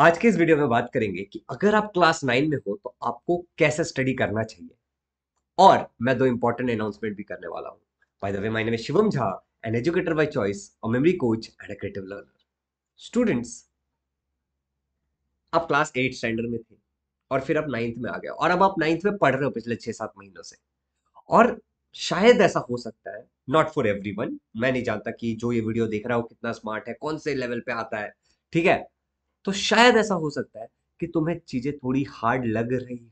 आज के इस वीडियो में बात करेंगे कि अगर आप क्लास नाइन में हो तो आपको कैसे स्टडी करना चाहिए और मैं दो इंपॉर्टेंट अनाउंसमेंट भी करने वाला हूँ by the way my name Shivam Jha an educator by choice और memory coach and a creative learner students आप क्लास एट स्टैंडर्ड में थे और फिर आप नाइन्थ में आ गए और अब आप नाइन्थ में पढ़ रहे हो पिछले छह सात महीनों से और शायद ऐसा हो सकता है नॉट फॉर एवरी मैं नहीं जानता कि जो ये वीडियो देख रहा हो कितना स्मार्ट है कौन से लेवल पे आता है ठीक है तो शायद ऐसा हो सकता है कि तुम्हें चीजें थोड़ी हार्ड लग रही हो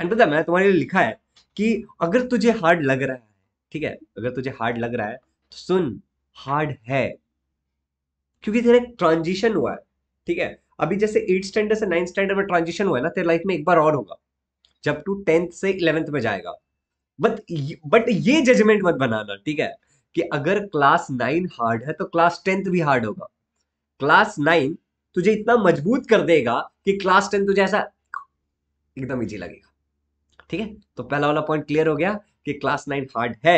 एंड पता मैंने तुम्हारे लिए लिखा है कि अगर तुझे हार्ड लग रहा है ठीक है अगर तुझे हार्ड लग रहा है तो सुन हार्ड है क्योंकि तेरा ट्रांजिशन हुआ है ठीक है अभी जैसे एट स्टैंडर्ड से नाइन्थ स्टैंडर्ड में ट्रांजिशन हुआ है ना तेरे लाइफ में एक बार और होगा जब तू टेंथ से इलेवेंथ में जाएगा बट बट ये जजमेंट मत बनाना ठीक है कि अगर क्लास नाइन हार्ड है तो क्लास टेंथ भी हार्ड होगा क्लास नाइन तुझे इतना मजबूत कर देगा कि क्लास टेन तुझे ऐसा एकदम इजी लगेगा ठीक है तो पहला वाला पॉइंट क्लियर हो गया कि क्लास नाइन हार्ड है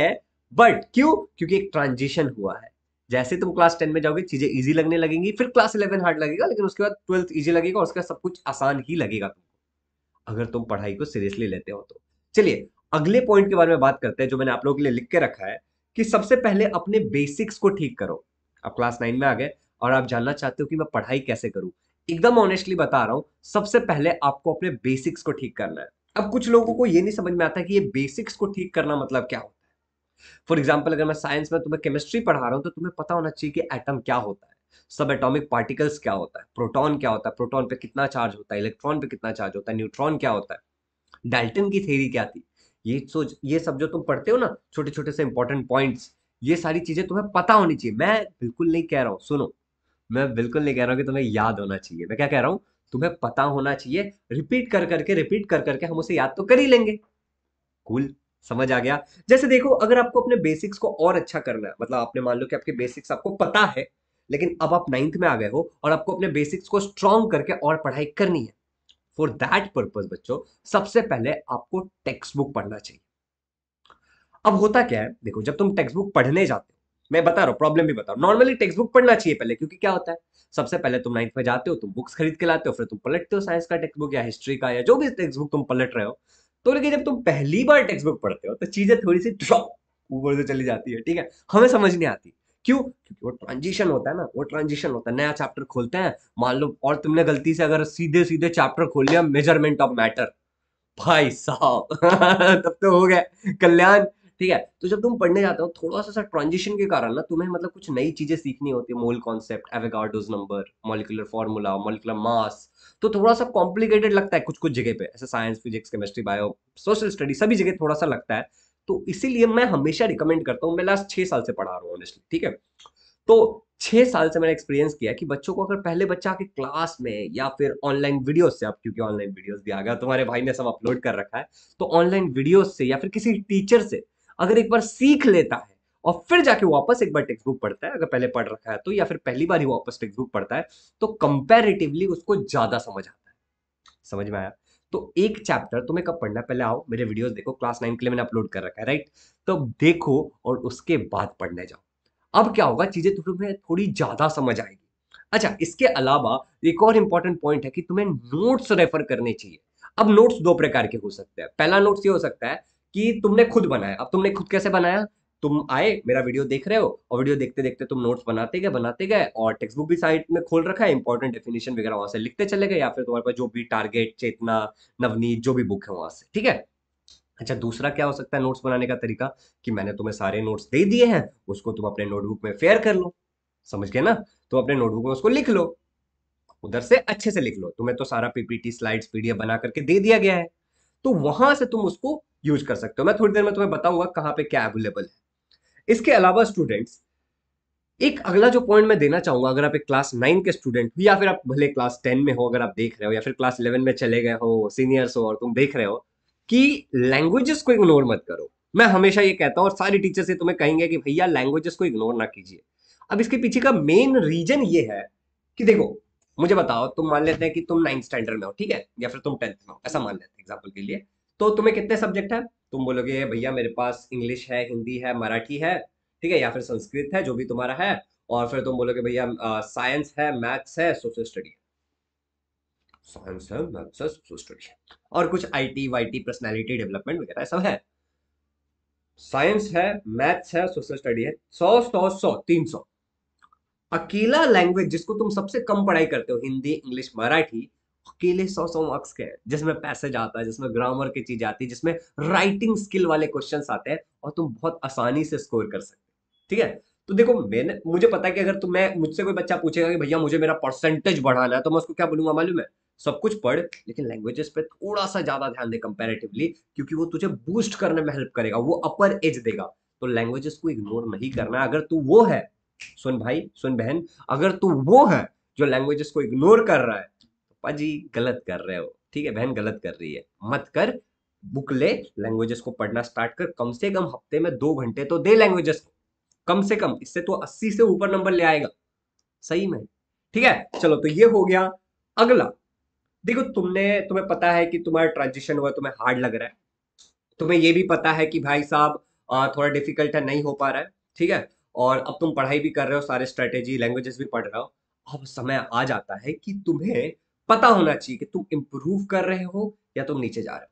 बट क्यों क्योंकि एक ट्रांजिशन हुआ है जैसे तुम क्लास टेन में जाओगे चीजें इजी लगने लगेंगी फिर क्लास इलेवन हार्ड लगेगा लेकिन उसके बाद ट्वेल्थ इजी लगेगा उसका सब कुछ आसान ही लगेगा तुमको अगर तुम पढ़ाई को सीरियसली लेते हो तो चलिए अगले पॉइंट के बारे में बात करते हैं जो मैंने आप लोगों के लिए लिख के रखा है कि सबसे पहले अपने बेसिक्स को ठीक करो अब क्लास नाइन में आ गए और आप जानना चाहते हो कि मैं पढ़ाई कैसे करूं एकदम ऑनेस्टली बता रहा हूं सबसे पहले आपको अपने बेसिक्स को ठीक करना है अब कुछ लोगों को ये नहीं समझ में आता कि ये बेसिक्स को ठीक करना मतलब क्या होता है फॉर एग्जाम्पल अगर मैं साइंस में तुम्हें केमिस्ट्री पढ़ा रहा हूं तो तुम्हें पता होना चाहिए कि एटम क्या होता है सब एटॉमिक पार्टिकल्स क्या होता है प्रोटॉन क्या होता है प्रोटॉन पे कितना चार्ज होता है इलेक्ट्रॉन पे कितना चार्ज होता है न्यूट्रॉन क्या होता है डाल्टन की थ्योरी क्या थी ये सोच ये सब जो तुम पढ़ते हो ना छोटे छोटे से इंपॉर्टेंट पॉइंट्स ये सारी चीजें तुम्हें पता होनी चाहिए मैं बिल्कुल नहीं कह रहा हूँ सुनो मैं बिल्कुल नहीं कह रहा हूँ कि तुम्हें याद होना चाहिए मैं क्या कह रहा हूँ तुम्हें पता होना चाहिए रिपीट कर करके रिपीट कर करके हम उसे याद तो कर ही लेंगे कूल समझ आ गया जैसे देखो अगर आपको अपने बेसिक्स को और अच्छा करना है मतलब आपने मान लो कि आपके बेसिक्स आपको पता है लेकिन अब आप नाइन्थ में आ गए हो और आपको अपने बेसिक्स को स्ट्रॉन्ग करके और पढ़ाई करनी है फॉर दैट पर्पज बच्चों सबसे पहले आपको टेक्स्ट बुक पढ़ना चाहिए अब होता क्या है देखो जब तुम टेक्स्ट बुक पढ़ने जाते हो मैं बता रहा हूँ प्रॉब्लम भी बता रहा हूँ नॉर्मली टेक्स्ट बुक पढ़ना चाहिए पहले क्योंकि क्या होता है सबसे पहले तुम नाइन्थ में जाते हो तुम बुक्स खरीद के लाते हो फिर तुम पलटते हो साइंस का टेक्स्ट बुक या हिस्ट्री का या जो भी टेक्स्ट बुक तुम पलट रहे हो तो लेकिन जब तुम पहली बार टेक्स्ट बुक पढ़ते हो तो चीजें थोड़ी सी ड्रॉप ऊपर से चली जाती है ठीक है हमें समझ नहीं आती क्यों क्योंकि वो ट्रांजिशन होता है ना वो ट्रांजिशन होता है नया चैप्टर खोलते हैं मान लो और तुमने गलती से अगर सीधे सीधे चैप्टर खोल लिया मेजरमेंट ऑफ मैटर भाई साहब तब तो हो गया कल्याण ठीक है तो जब तुम पढ़ने जाते हो थोड़ा सा ट्रांजिशन के कारण ना तुम्हें मतलब कुछ नई चीजें सीखनी होती है mole concept Avogadro's number molecular formula molecular mass तो थोड़ा सा कॉम्प्लिकेटेड लगता है कुछ कुछ जगह पे ऐसे science physics chemistry bio social study सभी जगह थोड़ा सा लगता है तो इसीलिए मैं हमेशा रिकमेंड करता हूँ मैं लास्ट छह साल से पढ़ा रहा हूँ ऑनेस्टली ठीक है तो छह साल से मैंने एक्सपीरियंस किया कि बच्चों को अगर पहले बच्चा के क्लास में या फिर ऑनलाइन वीडियोस से आप क्योंकि ऑनलाइन वीडियोस भी आ गया तुम्हारे भाई ने सब अपलोड कर रखा है तो ऑनलाइन वीडियोस से या फिर किसी टीचर से अगर एक बार सीख लेता है और फिर जाके वापस एक बार टेक्स्ट बुक पढ़ता है अगर पहले पढ़ रखा है तो या फिर पहली बार ही वापस टेक्स्ट बुक पढ़ता है तो कंपेरेटिवली उसको ज़्यादा समझ आता है समझ में आया तो एक चैप्टर तुम्हें कब पढ़ना है पहले आओ मेरे वीडियोस देखो क्लास नाइन के लिए मैंने अपलोड कर रखा है राइट तो देखो और उसके बाद पढ़ने जाओ अब क्या होगा चीज़ें तुम्हें थोड़ी ज़्यादा समझ आएगी अच्छा इसके अलावा एक और इंपॉर्टेंट पॉइंट है कि तुम्हें नोट्स रेफर करने चाहिए अब नोट्स दो प्रकार के हो सकते हैं पहला नोट्स ये हो सकता है कि तुमने खुद बनाया अब तुमने खुद कैसे बनाया तुम आए मेरा वीडियो देख रहे हो और वीडियो देखते देखते तुम नोट्स बनाते गए बनाते गए और टेक्स्ट बुक भी साइड में खोल रखा है इंपॉर्टेंट डेफिनेशन वगैरह वहां से लिखते चले गए या फिर तुम्हारे पास जो भी टारगेट चेतना नवनीत जो भी बुक है वहां से ठीक है अच्छा दूसरा क्या हो सकता है नोट्स बनाने का तरीका कि मैंने तुम्हें सारे नोट्स दे दिए हैं उसको तुम अपने नोटबुक में फेयर कर लो समझ गए ना तो अपने नोटबुक में उसको लिख लो उधर से अच्छे से लिख लो तुम्हें तो सारा पीपीटी स्लाइड्स पीडीएफ बना करके दे दिया गया है तो वहां से तुम उसको यूज कर सकते हो मैं थोड़ी देर में तुम्हें बताऊंगा कहाँ पे क्या अवेलेबल है इसके अलावा स्टूडेंट्स एक अगला जो पॉइंट मैं देना चाहूंगा अगर आप एक क्लास नाइन के स्टूडेंट या फिर आप भले क्लास टेन में हो अगर आप देख रहे हो या फिर क्लास इलेवन में चले गए हो सीनियर्स हो और तुम देख रहे हो कि लैंग्वेजेस को इग्नोर मत करो मैं हमेशा ये कहता हूँ और सारे टीचर से तुम्हें कहेंगे कि भैया लैंग्वेजेस को इग्नोर ना कीजिए अब इसके पीछे का मेन रीजन ये है कि देखो मुझे बताओ तुम मान लेते हैं कि तुम नाइन्थ स्टैंडर्ड में हो ठीक है या फिर तुम टेंथ में हो ऐसा मान लेते हैं एग्जाम्पल के लिए तो तुम्हें कितने सब्जेक्ट है तुम बोलोगे भैया मेरे पास इंग्लिश है हिंदी है मराठी है ठीक है या फिर संस्कृत है जो भी तुम्हारा है और फिर तुम बोलोगे भैया साइंस है मैथ्स है सोशल स्टडी साइंस है मैथ्स है सोशल स्टडी और कुछ आईटी वाईटी पर्सनालिटी डेवलपमेंट वगैरह सब है साइंस है मैथ्स है सोशल स्टडी है सौ सौ सौ तीन सौ अकेला लैंग्वेज जिसको तुम सबसे कम पढ़ाई करते हो हिंदी इंग्लिश मराठी अकेले सौ सौ मार्क्स के जिसमें पैसेज आता है जिसमें ग्रामर की चीज आती है जिसमें राइटिंग स्किल वाले क्वेश्चन आते हैं और तुम बहुत आसानी से स्कोर कर सकते हो ठीक है तो देखो मैंने मुझे पता है कि अगर तुम मैं मुझसे कोई बच्चा पूछेगा कि भैया मुझे मेरा परसेंटेज बढ़ाना है तो मैं उसको क्या बोलूंगा मालूम है सब कुछ पढ़ लेकिन लैंग्वेजेस पे थोड़ा सा ज्यादा ध्यान दे कंपेरेटिवली क्योंकि वो तुझे बूस्ट करने में हेल्प करेगा वो अपर एज देगा तो लैंग्वेजेस को इग्नोर नहीं करना अगर तू वो है सुन भाई सुन बहन अगर तू वो है जो लैंग्वेजेस को इग्नोर कर रहा है पाजी गलत कर रहे हो ठीक है बहन हाँ। गलत कर रही है मत कर बुक ले लैंग्वेजेस को पढ़ना स्टार्ट कर कम से कम हफ्ते में दो घंटे तो दे लैंग्वेजेस को कम से कम इससे तो अस्सी से ऊपर नंबर ले आएगा सही में ठीक है चलो तो ये हो गया अगला देखो तुमने तुम्हें पता है कि तुम्हारा ट्रांजिशन हुआ तुम्हें हार्ड लग रहा है तुम्हें ये भी पता है कि भाई साहब थोड़ा डिफिकल्ट है नहीं हो पा रहा है ठीक है और अब तुम पढ़ाई भी कर रहे हो सारे स्ट्रेटेजी लैंग्वेजेस भी पढ़ रहे हो अब समय आ जाता है कि तुम्हें पता होना चाहिए कि तुम इंप्रूव कर रहे हो या तुम नीचे जा रहे हो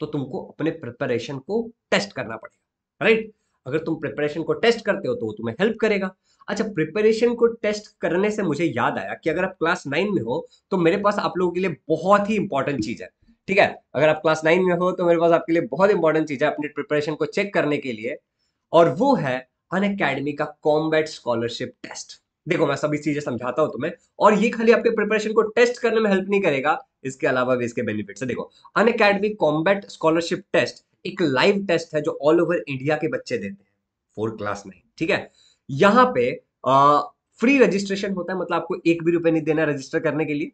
तो तुमको अपने प्रिपरेशन को टेस्ट करना पड़ेगा राइट अगर तुम प्रिपरेशन को टेस्ट करते हो तो वो तुम्हें हेल्प करेगा अच्छा प्रिपरेशन को टेस्ट करने से मुझे याद आया कि अगर आप क्लास नाइन में हो तो मेरे पास आप लोगों के लिए बहुत ही इंपॉर्टेंट चीज़ है ठीक है अगर आप क्लास नाइन में हो तो मेरे पास आपके लिए बहुत इंपॉर्टेंट चीज़ है अपनी प्रिपरेशन को चेक करने के लिए और वो है अन अकेडमी का कॉम्बैट स्कॉलरशिप टेस्ट देखो मैं सभी चीजें समझाता हूं तुम्हें और ये खाली आपके प्रिपरेशन को टेस्ट करने में हेल्प नहीं करेगा इसके अलावा भी इसके बेनिफिट है देखो Unacademy combat scholarship test एक लाइव टेस्ट है जो ऑल ओवर इंडिया के बच्चे देते हैं फोर्थ क्लास में ठीक है यहाँ पे आ, फ्री रजिस्ट्रेशन होता है मतलब आपको एक भी रुपए नहीं देना रजिस्टर करने के लिए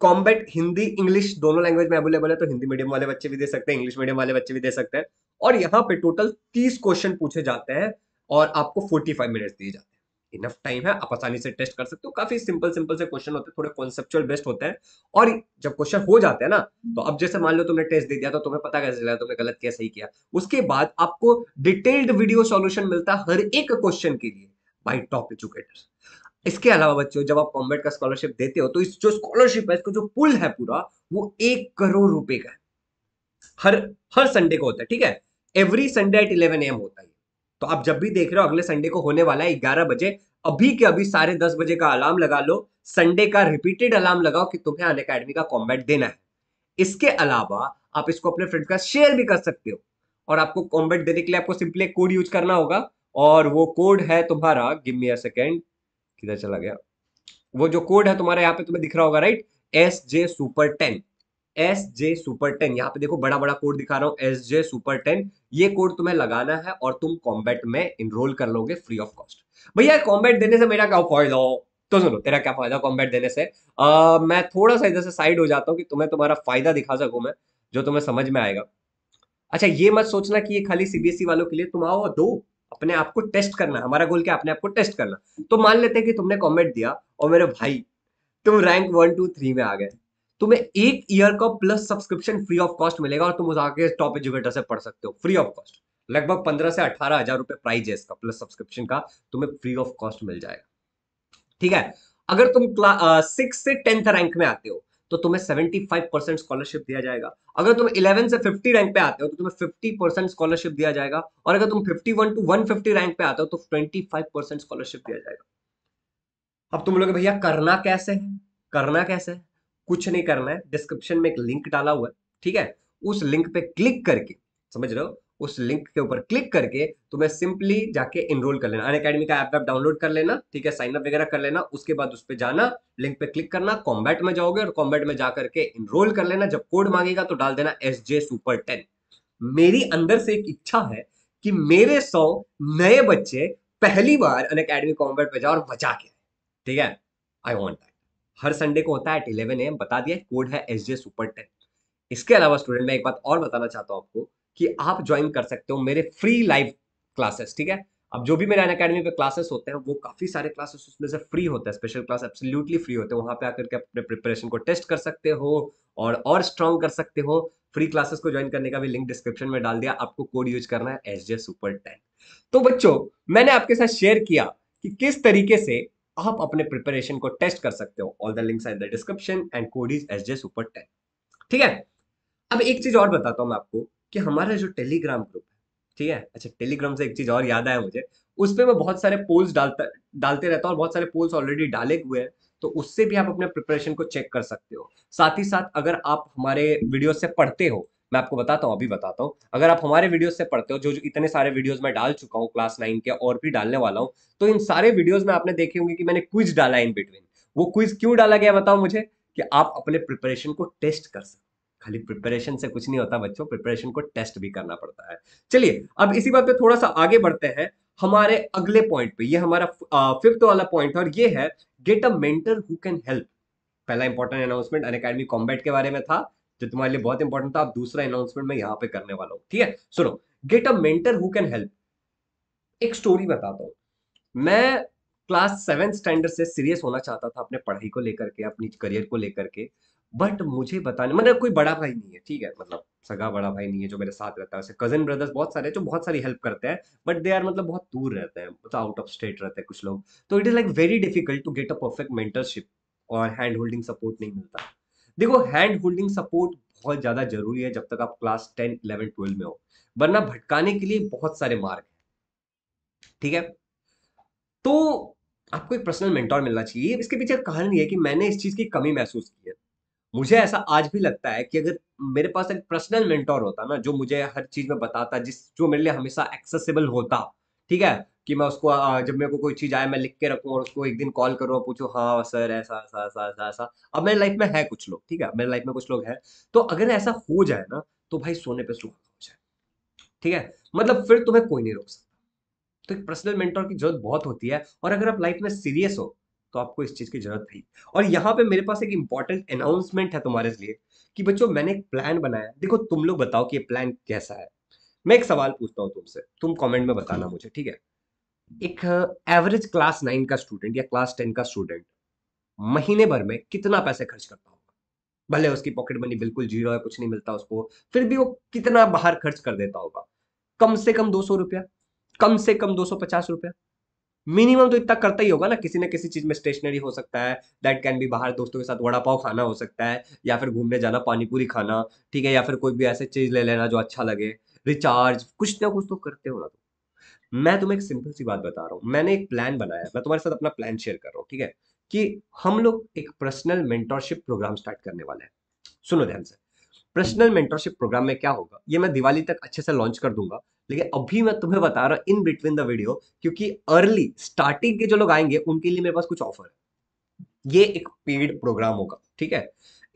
कॉम्बैट हिंदी इंग्लिश दोनों लैंग्वेज में अवेलेबल है तो हिंदी मीडियम वाले बच्चे भी दे सकते हैं इंग्लिश मीडियम वाले बच्चे भी दे सकते हैं और यहाँ पे टोटल तीस क्वेश्चन पूछे जाते हैं और आपको फोर्टी फाइव मिनट्स दिए जाते हैं इनफ टाइम है आप आसानी से टेस्ट कर सकते हो काफी सिंपल सिंपल से क्वेश्चन होते हैं थोड़े कॉन्सेप्चुअल बेस्ट होते हैं और जब क्वेश्चन हो जाते हैं ना तो अब जैसे मान लो तुमने टेस्ट दे दिया तो तुम्हें पता कैसे चला तुमने गलत क्या सही किया उसके बाद आपको डिटेल्ड वीडियो सॉल्यूशन मिलता है हर एक क्वेश्चन के लिए बाई टॉप एजुकेटर इसके अलावा बच्चों जब आप कॉम्बेट का स्कॉलरशिप देते हो तो इस जो स्कॉलरशिप है इसका जो पुल है पूरा वो एक करोड़ रुपए का है हर हर संडे को होता है ठीक है every Sunday at eleven AM होता है तो आप जब भी देख रहे हो अगले संडे को होने वाला है ग्यारह बजे अभी के अभी साढ़े दस बजे का अलार्म लगा लो संडे का रिपीटेड अलार्म लगाओ कि तुम्हें अन अकेडमी का कॉम्बैट देना है इसके अलावा आप इसको अपने फ्रेंड का शेयर भी कर सकते हो और आपको कॉम्बैट देने के लिए आपको सिंपली कोड यूज करना होगा और वो कोड है तुम्हारा गिव सेकेंड किधर चला गया वो जो कोड है तुम्हारा यहाँ पे तुम्हें दिख रहा होगा right S J super ten S J super ten यहाँ पे देखो बड़ा बड़ा कोड दिखा रहा हूँ एस जे सुपर टेन ये कोड तुम्हें लगाना है और तुम कॉम्बैट में इनरोल कर लोगे फ्री ऑफ कॉस्ट भैया कॉम्बैट देने से मेरा क्या फायदा हो तो सुनो तेरा क्या फायदा कॉम्बैट देने से आ, मैं थोड़ा सा इधर से साइड हो जाता हूँ कि तुम्हें तुम्हारा फायदा दिखा सकू मैं जो तुम्हें समझ में आएगा अच्छा ये मत सोचना कि ये खाली सीबीएसई e वालों के लिए तुम आओ दो अपने आप को टेस्ट करना हमारा गोल क्या अपने आप को टेस्ट करना तो मान लेते हैं कि तुमने कॉमेंट दिया और मेरे भाई तुम रैंक वन टू थ्री में आ गए तुम्हें एक ईयर का plus subscription free of cost मिलेगा और तुम उस आगे टॉप एजुकेटर से पढ़ सकते हो फ्री ऑफ कॉस्ट लगभग पंद्रह से अठारह हजार रुपए प्राइज है इसका प्लस सब्सक्रिप्शन का तुम्हें फ्री ऑफ कॉस्ट मिल जाएगा ठीक है अगर तुम सिक्स से टेंथ रैंक में आते हो तो तुम्हें फाइव परसेंट स्कॉलरशिप दिया जाएगा अगर तुम इलेवन से फिफ्टी रैंक पे आते हो तो तुम्हें फिफ्टी परसेंट स्कॉलरशिप दिया जाएगा और अगर तुम fifty one two one fifty rank पे आते हो तो फाइव परसेंट स्कॉलरशिप दिया जाएगा अब तुम लोग भैया करना कैसे है करना कैसे है कुछ नहीं करना है डिस्क्रिप्शन में एक लिंक डाला हुआ है ठीक है उस लिंक पे क्लिक करके समझ रहे हो उस लिंक के ऊपर क्लिक करके तुम्हें तो सिंपली जाके इनरोल कर लेना अन अकेडमी का ऐप डाउनलोड कर लेना ठीक है साइनअप वगैरह कर लेना उसके बाद उस पर जाना लिंक पे क्लिक करना कॉम्बैट में जाओगे और कॉम्बैट में जाकर के इनरोल कर लेना जब कोड मांगेगा तो डाल देना एस जे सुपर टेन मेरी अंदर से एक इच्छा है कि मेरे सौ नए बच्चे पहली बार अन अकेडमी कॉम्बैट पे जाओ और बचा के ठीक है आई वॉन्ट हर संडे को होता है एट इलेवन एम बता दिया कोड है एस जे सुपर टेन इसके अलावा स्टूडेंट मैं एक बात और बताना चाहता हूँ आपको कि आप ज्वाइन कर सकते हो मेरे फ्री लाइव क्लासेस ठीक है अब जो भी मेरे अन अकेडमी पे क्लासेस होते हैं वो काफ़ी सारे क्लासेस उसमें से फ्री होते हैं स्पेशल क्लास एब्सोल्युटली फ्री होते हैं वहां पे आकर के अपने प्रिपरेशन को टेस्ट कर सकते हो और और स्ट्रॉन्ग कर सकते हो फ्री क्लासेस को ज्वाइन करने का भी लिंक डिस्क्रिप्शन में डाल दिया आपको कोड यूज करना है एस जे सुपर टेन तो बच्चों मैंने आपके साथ शेयर किया कि किस तरीके से आप अपने प्रिपरेशन को टेस्ट कर सकते हो all the links in the description and code is S J super ten ठीक है अब एक चीज और बताता हूं मैं आपको कि हमारा जो टेलीग्राम ग्रुप है ठीक है अच्छा टेलीग्राम से एक चीज और याद आया मुझे उस पर मैं बहुत सारे पोल्स डालता डालते रहता हूँ और बहुत सारे पोल्स ऑलरेडी डाले हुए हैं तो उससे भी आप अपने प्रिपरेशन को चेक कर सकते हो साथ ही साथ अगर आप हमारे वीडियो से पढ़ते हो मैं आपको बताता हूँ अभी बताता हूँ अगर आप हमारे वीडियोस से पढ़ते हो जो जो इतने सारे वीडियोस मैं डाल चुका हूँ क्लास नाइन के और भी डालने वाला हूँ तो इन सारे वीडियोस में आपने देखे होंगे कि मैंने क्विज डाला इन बिटवीन वो क्विज क्यों डाला गया बताओ मुझे कि आप अपने प्रिपरेशन को टेस्ट कर सकते खाली प्रिपरेशन से कुछ नहीं होता बच्चों प्रिपरेशन को टेस्ट भी करना पड़ता है चलिए अब इसी बात पे थोड़ा सा आगे बढ़ते हैं हमारे अगले पॉइंट पे ये हमारा फिफ्थ वाला पॉइंट और ये है get a mentor who can help पहला इंपॉर्टेंट अनाउंसमेंट अन कॉम्बैट के बारे में था जो तुम्हारे लिए बहुत इंपॉर्टेंट था दूसरा अनाउंसमेंट मैं यहाँ पे करने वाला हूँ ठीक है सुनो get a mentor who can help एक स्टोरी बताता हूँ मैं क्लास सेवन स्टैंडर्ड से सीरियस होना चाहता था अपने पढ़ाई को लेकर के अपनी करियर को लेकर के बट मुझे बताने मतलब कोई बड़ा भाई नहीं है ठीक है मतलब सगा बड़ा भाई नहीं है जो मेरे साथ रहता है कजन ब्रदर्स बहुत सारे जो बहुत सारी हेल्प करते हैं बट दे आर मतलब बहुत दूर रहते हैं मतलब आउट ऑफ स्टेट रहते हैं कुछ लोग तो it is like very difficult to get a perfect mentorship और हैंड होल्डिंग सपोर्ट नहीं मिलता देखो हैंड होल्डिंग सपोर्ट बहुत ज़्यादा जरूरी है जब तक आप क्लास टेन इलेवन ट्वेल्व में हो वरना भटकाने के लिए बहुत सारे मार्ग हैं ठीक है तो आपको एक पर्सनल मेंटोर मिलना चाहिए इसके पीछे कारण यह है कि मैंने इस चीज़ की कमी महसूस की है मुझे ऐसा आज भी लगता है कि अगर मेरे पास एक पर्सनल मेंटोर होता ना जो मुझे हर चीज़ में बताता जिस जो मेरे लिए हमेशा एक्सेसिबल होता ठीक है कि मैं उसको जब मेरे को कोई चीज़ आए मैं लिख के रखूँ और उसको एक दिन कॉल करूँ और पूछू हाँ सर ऐसा ऐसा ऐसा ऐसा ऐसा अब मेरे लाइफ में है कुछ लोग ठीक है मेरे लाइफ में कुछ लोग हैं तो अगर ऐसा हो जाए ना तो भाई सोने पर सुख हो जाए ठीक है मतलब फिर तुम्हें कोई नहीं रोक सकता तो एक पर्सनल मेंटर की जरूरत बहुत होती है और अगर आप लाइफ में सीरियस हो तो आपको इस चीज़ की जरूरत थी और यहाँ पे मेरे पास एक इंपॉर्टेंट अनाउंसमेंट है तुम्हारे लिए कि बच्चों मैंने एक प्लान बनाया देखो तुम लोग बताओ कि ये प्लान कैसा है मैं एक सवाल पूछता हूँ तुमसे तुम कमेंट में बताना मुझे ठीक है एक एवरेज क्लास नाइन का स्टूडेंट या क्लास टेन का स्टूडेंट महीने भर में कितना पैसे खर्च करता होगा भले उसकी पॉकेट मनी बिल्कुल जीरो है कुछ नहीं मिलता उसको फिर भी वो कितना बाहर खर्च कर देता होगा कम से कम दो सौ रुपया कम से कम दो सौ पचास रुपया मिनिमम तो इतना करता ही होगा ना किसी ना किसी चीज में स्टेशनरी हो सकता है दैट कैन भी बाहर दोस्तों के साथ वड़ा पाव खाना हो सकता है या फिर घूमने जाना पानी पूरी खाना ठीक है या फिर कोई भी ऐसे चीज ले लेना जो अच्छा लगे रिचार्ज कुछ ना कुछ तो करते हो ना मैं तुम्हें एक सिंपल सी बात बता रहा हूँ मैंने एक प्लान बनाया मैं तुम्हारे साथ अपना प्लान शेयर कर रहा हूँ ठीक है कि हम लोग एक पर्सनल मेंटोरशिप प्रोग्राम स्टार्ट करने वाले हैं सुनो ध्यान से पर्सनल मेंटोरशिप प्रोग्राम में क्या होगा ये मैं दिवाली तक अच्छे से लॉन्च कर दूंगा लेकिन अभी मैं तुम्हें बता रहा हूँ इन बिटवीन द वीडियो क्योंकि अर्ली स्टार्टिंग के जो लोग आएंगे उनके लिए मेरे पास कुछ ऑफर है ये एक पेड प्रोग्राम होगा ठीक है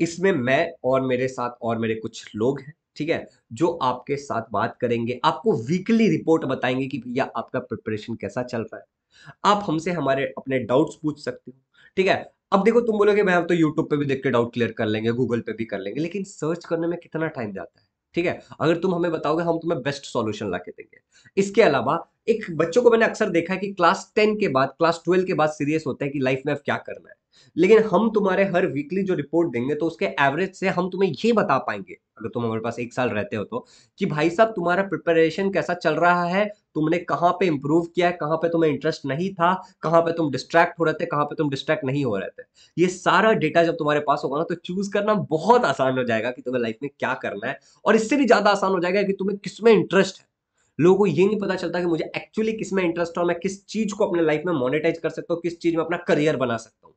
इसमें मैं और मेरे साथ और मेरे कुछ लोग हैं ठीक है जो आपके साथ बात करेंगे आपको वीकली रिपोर्ट बताएंगे कि भैया आपका प्रिपरेशन कैसा चल रहा है आप हमसे हमारे अपने डाउट्स पूछ सकते हो ठीक है अब देखो तुम बोलोगे मैं हम तो यूट्यूब पे भी देख के डाउट क्लियर कर लेंगे गूगल पे भी कर लेंगे लेकिन सर्च करने में कितना टाइम जाता है ठीक है अगर तुम हमें बताओगे हम तुम्हें बेस्ट सॉल्यूशन ला के देंगे इसके अलावा एक बच्चों को मैंने अक्सर देखा है कि क्लास टेन के बाद क्लास ट्वेल्व के बाद सीरियस होते हैं कि लाइफ में अब क्या करना है लेकिन हम तुम्हारे हर वीकली जो रिपोर्ट देंगे तो उसके एवरेज से हम तुम्हें ये बता पाएंगे अगर तुम हमारे पास एक साल रहते हो तो कि भाई साहब तुम्हारा प्रिपरेशन कैसा चल रहा है तुमने कहाँ पे इंप्रूव किया है कहाँ पे तुम्हें इंटरेस्ट नहीं था कहाँ पे तुम डिस्ट्रैक्ट हो रहे थे कहाँ पे तुम डिस्ट्रैक्ट नहीं हो रहे थे ये सारा डेटा जब तुम्हारे पास होगा ना तो चूज करना बहुत आसान हो जाएगा कि तुम्हें लाइफ में क्या करना है और इससे भी ज़्यादा आसान हो जाएगा कि तुम्हें किस में इंटरेस्ट है लोगों को ये नहीं पता चलता कि मुझे एक्चुअली किस में इंटरेस्ट है मैं किस चीज को अपने लाइफ में मोनिटाइज कर सकता हूँ किस चीज में अपना करियर बना सकता हूँ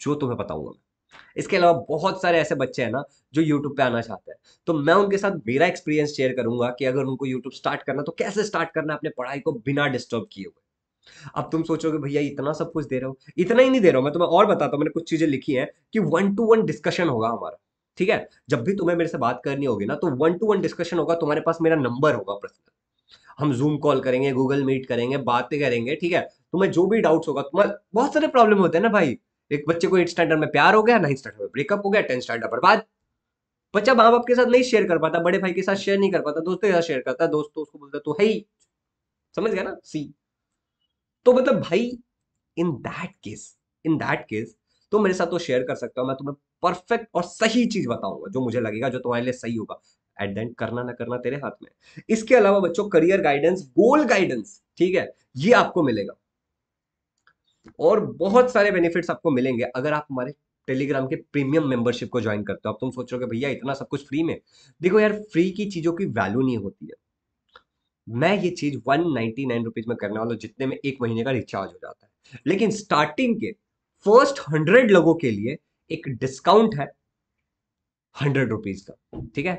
जो तुम्हें बताऊंगा मैं इसके अलावा बहुत सारे ऐसे बच्चे हैं ना जो यूट्यूब पे आना चाहते हैं तो मैं उनके साथ मेरा एक्सपीरियंस शेयर करूंगा कि अगर उनको यूट्यूब स्टार्ट करना तो कैसे स्टार्ट करना अपने पढ़ाई को बिना डिस्टर्ब किए हुए अब तुम सोचोगे भैया इतना सब कुछ दे रहे हो इतना ही नहीं दे रहा हूं मैं तुम्हें और बताता हूँ मैंने कुछ चीजें लिखी हैं कि वन टू वन डिस्कशन होगा हमारा ठीक है जब भी तुम्हें मेरे से बात करनी होगी ना तो वन टू वन डिस्कशन होगा तुम्हारे पास मेरा नंबर होगा पर्सनल हम जूम कॉल करेंगे गूगल मीट करेंगे बातें करेंगे ठीक है तुम्हें जो भी डाउट्स होगा तुम्हारे बहुत सारे प्रॉब्लम होते हैं ना भाई एक बच्चे को एट स्टैंडर्ड में प्यार हो गया नाइन स्टैंडर्ड में ब्रेकअप हो गया टेंथ स्टैंडर्ड पर बाद बच्चा माँ बाप के साथ नहीं शेयर कर पाता बड़े भाई के साथ शेयर नहीं कर पाता दोस्तों के साथ शेयर करता दोस्तों उसको बोलता तो है ही समझ गया ना सी तो मतलब भाई in that case in that case तो मेरे साथ तो शेयर कर सकता हूं मैं तुम्हें परफेक्ट और सही चीज बताऊंगा जो मुझे लगेगा जो तुम्हारे लिए सही होगा एट द एंड करना ना करना तेरे हाथ में इसके अलावा बच्चों करियर गाइडेंस गोल गाइडेंस ठीक है ये आपको मिलेगा और बहुत सारे बेनिफिट्स आपको मिलेंगे अगर आप हमारे टेलीग्राम के प्रीमियम मेंबरशिप को ज्वाइन करते हो आप तुम सोच रहे हो भैया इतना सब कुछ फ्री में देखो यार फ्री की चीजों की वैल्यू नहीं होती है मैं ये चीज वन नाइनटी नाइन रुपीज में करने वाला जितने में एक महीने का रिचार्ज हो जाता है लेकिन स्टार्टिंग के फर्स्ट हंड्रेड लोगों के लिए एक डिस्काउंट है हंड्रेड रुपीज का ठीक है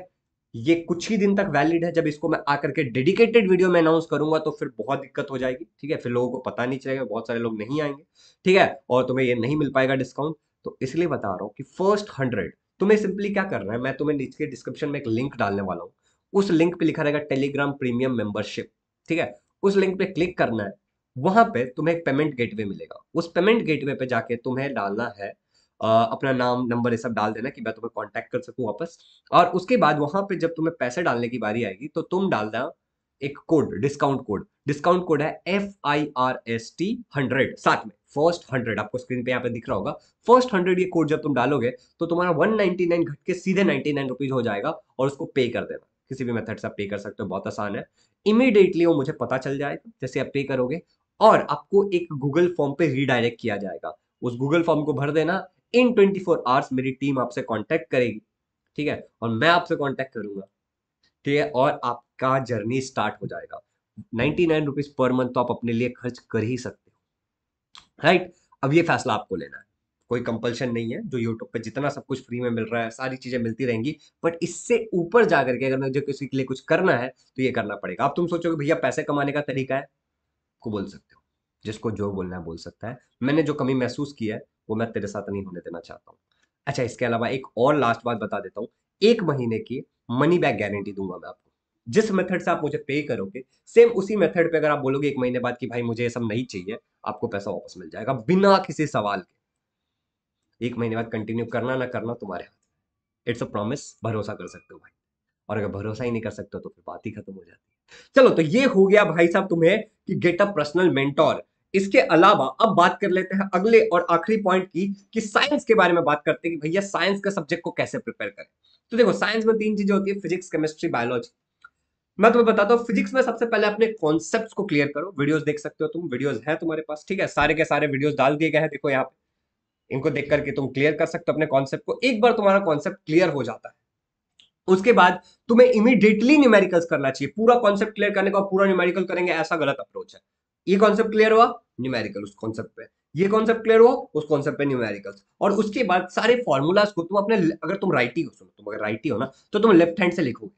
ये कुछ ही दिन तक वैलिड है जब इसको मैं आकर के डेडिकेटेड वीडियो में अनाउंस करूंगा तो फिर बहुत दिक्कत हो जाएगी ठीक है फिर लोगों को पता नहीं चलेगा बहुत सारे लोग नहीं आएंगे ठीक है और तुम्हें ये नहीं मिल पाएगा डिस्काउंट तो इसलिए बता रहा हूँ कि फर्स्ट हंड्रेड तुम्हें सिंपली क्या करना है मैं तुम्हें नीचे डिस्क्रिप्शन में एक लिंक डालने वाला हूँ उस लिंक पे लिखा रहेगा टेलीग्राम प्रीमियम मेंबरशिप ठीक है उस लिंक पे क्लिक करना है वहां पे तुम्हें एक पेमेंट गेटवे मिलेगा उस पेमेंट गेटवे पे जाके तुम्हें डालना है अपना नाम नंबर ये सब डाल देना कि मैं तुम्हें कॉन्टैक्ट कर सकूँ वापस और उसके बाद वहाँ पर जब तुम्हें पैसे डालने की बारी आएगी तो तुम डाल एक code discount code discount code है F I R S T hundred साथ में फर्स्ट हंड्रेड आपको स्क्रीन पे यहाँ पे दिख रहा होगा फर्स्ट हंड्रेड ये कोड जब तुम डालोगे तो तुम्हारा वन नाइनटी नाइन घट के सीधे नाइनटी नाइन रुपीज हो जाएगा और उसको पे कर देना किसी भी मेथड से आप पे कर सकते हो बहुत आसान है इमिडिएटली वो मुझे पता चल जाएगा जैसे आप पे करोगे और आपको एक गूगल फॉर्म पे रीडायरेक्ट किया जाएगा उस गूगल फॉर्म को भर देना इन 24 आवर्स मेरी टीम आपसे कांटेक्ट करेगी ठीक है और मैं आपसे कांटेक्ट करूंगा ठीक है और आपका जर्नी स्टार्ट हो जाएगा नाइनटी नाइन रुपीज पर मंथ तो आप अपने लिए खर्च कर ही सकते हो राइट अब ये फैसला आपको लेना है कोई कंपल्शन नहीं है जो यूट्यूब पर जितना सब कुछ फ्री में मिल रहा है सारी चीजें मिलती रहेंगी बट इससे ऊपर जा करके अगर मुझे किसी के लिए कुछ करना है तो ये करना पड़ेगा आप तुम सोचोगे भैया पैसे कमाने का तरीका है को बोल सकते हो जिसको जो बोलना है बोल सकता है मैंने जो कमी महसूस की है वो मैं तेरे साथ नहीं होने देना चाहता हूँ अच्छा इसके अलावा एक और लास्ट बात बता देता हूँ एक महीने की मनी बैक गारंटी दूंगा मैं आपको जिस मेथड से आप मुझे पे करोगे सेम उसी मेथड पे अगर आप बोलोगे एक महीने बाद कि भाई मुझे ये सब नहीं चाहिए आपको पैसा वापस मिल जाएगा बिना किसी सवाल के एक महीने बाद कंटिन्यू करना ना करना तुम्हारे हाथ इट्स अ प्रॉमिस भरोसा कर सकते हो भाई और अगर भरोसा ही नहीं कर सकते तो फिर बात ही खत्म हो जाती है चलो तो ये हो गया भाई साहब तुम्हें कि गेट अ पर्सनल मेंटोर इसके अलावा अब बात कर लेते हैं अगले और आखिरी पॉइंट की कि साइंस के बारे में बात करते हैं कि भैया साइंस का सब्जेक्ट को कैसे प्रिपेयर करें तो देखो साइंस में तीन चीजें होती है फिजिक्स केमिस्ट्री बायोलॉजी मैं तुम्हें बताता हूँ फिजिक्स में सबसे पहले अपने कॉन्सेप्ट को क्लियर करो वीडियोज देख सकते हो तुम वीडियोज है तुम्हारे पास ठीक है सारे के सारे वीडियोज डाल दिए गए हैं देखो यहाँ पे इनको देख करके तुम क्लियर कर सकते हो अपने कॉन्सेप्ट को एक बार तुम्हारा कॉन्सेप्ट क्लियर हो जाता है उसके बाद तुम्हें इमीडिएटली न्यूमेरिकल्स करना चाहिए पूरा कॉन्सेप्ट क्लियर करने का पूरा न्यूमेरिकल करेंगे ऐसा गलत अप्रोच है ये कॉन्सेप्ट क्लियर हुआ न्यूमेरिकल उस कॉन्सेप्ट पे ये कॉन्सेप्ट क्लियर हुआ उस कॉन्सेप्ट पे न्यूमेरिकल्स और उसके बाद सारे फॉर्मूलाज को तुम अपने अगर तुम राइटी हो सुनो तुम अगर राइटी हो ना तो तुम लेफ्ट हैंड से लिखोगे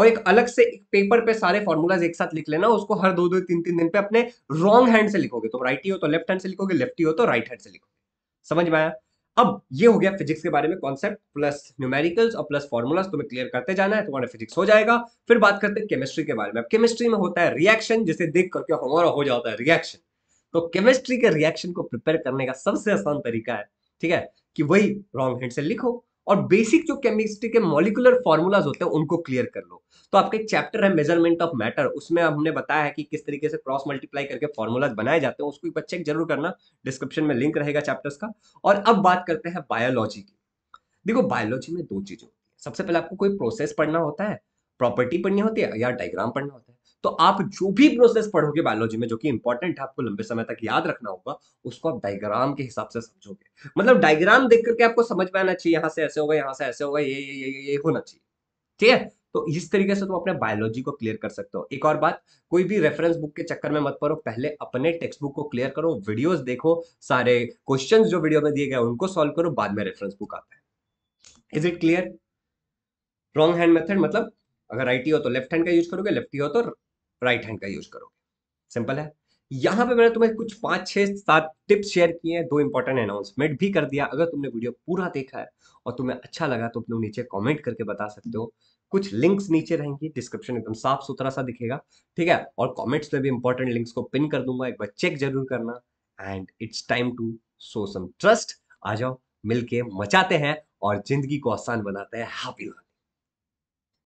और एक अलग से एक पेपर पे सारे फॉर्मूलाज एक साथ लिख लेना उसको हर दो दो तीन तीन दिन पे अपने रॉन्ग हैंड से लिखोगे तुम राइटी हो तो लेफ्ट हैंड से लिखोगे लेफ्टी हो तो राइट हैंड से लिखोगे समझ में आया अब ये हो गया फिजिक्स के बारे में कॉन्सेप्ट प्लस न्यूमेरिकल्स और प्लस फॉर्मूलाज तुम्हें क्लियर करते जाना है तुम्हारा फिजिक्स हो जाएगा फिर बात करते हैं केमिस्ट्री के बारे में अब केमिस्ट्री में होता है रिएक्शन जिसे देख करके हमारा हो जाता है रिएक्शन तो केमिस्ट्री के रिएक्शन को प्रिपेयर करने का सबसे आसान तरीका है ठीक है कि वही रॉन्ग हैंड से लिखो और बेसिक जो केमिस्ट्री के मॉलिकुलर फॉर्मूलाज होते हैं उनको क्लियर कर लो तो आपका एक चैप्टर है मेजरमेंट ऑफ मैटर उसमें हमने बताया है कि किस तरीके से क्रॉस मल्टीप्लाई करके फॉर्मूलाज बनाए जाते हैं उसको एक चेक जरूर करना डिस्क्रिप्शन में लिंक रहेगा चैप्टर्स का और अब बात करते हैं बायोलॉजी की देखो बायोलॉजी में दो चीजें होती है सबसे पहले आपको कोई प्रोसेस पढ़ना होता है प्रॉपर्टी पढ़नी होती है या डायग्राम पढ़ना होता है तो आप जो भी प्रोसेस पढ़ोगे बायोलॉजी में जो कि इंपॉर्टेंट है आपको लंबे समय तक याद रखना होगा उसको आप डायग्राम के हिसाब से समझोगे मतलब डायग्राम देख करके आपको समझ में आना चाहिए यहां से ऐसे होगा यहां से ऐसे होगा ये ये ये ये होना चाहिए ठीक है तो इस तरीके से तुम अपने बायोलॉजी को क्लियर कर सकते हो एक और बात कोई भी रेफरेंस बुक के चक्कर में मत पड़ो पहले अपने टेक्स्ट बुक को क्लियर करो वीडियोस देखो सारे क्वेश्चंस जो वीडियो में दिए गए उनको सॉल्व करो बाद में रेफरेंस बुक आता है is it clear wrong hand method मतलब अगर राइट ही हो तो लेफ्ट हैंड का यूज करोगे लेफ्टी हो तो राइट हैंड का यूज करोगे सिंपल है यहाँ पे मैंने तुम्हें कुछ पांच छह सात टिप्स शेयर किए हैं दो इंपॉर्टेंट अनाउंसमेंट भी कर दिया अगर तुमने वीडियो पूरा देखा है और तुम्हें अच्छा लगा तो तुम नीचे कमेंट करके बता सकते हो कुछ लिंक्स नीचे रहेंगी डिस्क्रिप्शन एकदम साफ सुथरा सा दिखेगा ठीक है और कमेंट्स में भी इंपॉर्टेंट लिंक्स को पिन कर दूंगा एक बार चेक जरूर करना and it's time to show some trust आ जाओ मिलके मचाते हैं और जिंदगी को आसान बनाते हैं हैप्पी